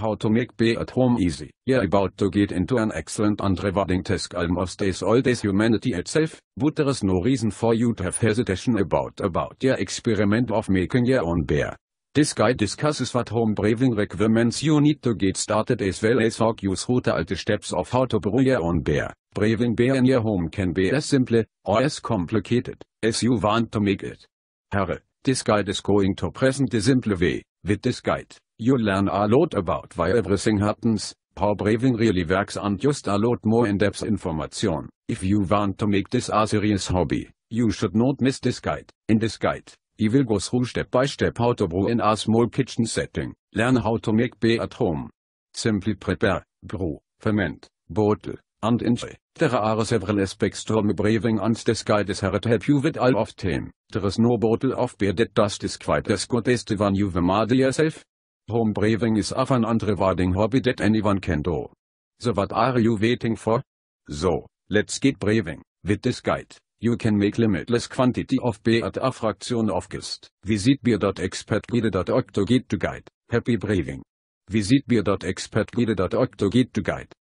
how to make be at home easy. You're about to get into an excellent and rewarding task almost as old as humanity itself, but there is no reason for you to have hesitation about about your experiment of making your own beer. This guide discusses what home brewing requirements you need to get started as well as walk you through the alte steps of how to brew your own beer. Brewing beer in your home can be as simple, or as complicated, as you want to make it. Herre, this guide is going to present the simple way, with this guide, You learn a lot about why everything happens, how breathing really works and just a lot more in-depth information. If you want to make this a serious hobby, you should not miss this guide. In this guide, you will go through step by step how to brew in a small kitchen setting, learn how to make beer at home. Simply prepare, brew, ferment, bottle, and enjoy. There are several aspects to my brewing and this guide is here to help you with all of them. There is no bottle of beer that does this quite as good as the one you've made yourself. Home breathing is often unrewarding hobby that anyone can do. So what are you waiting for? So, let's get breathing. With this guide, you can make limitless quantity of beer at a fraction of cost. Visit beer.expertguide.org to get to guide. Happy breathing. Visit beer.expertguide.org to get to guide.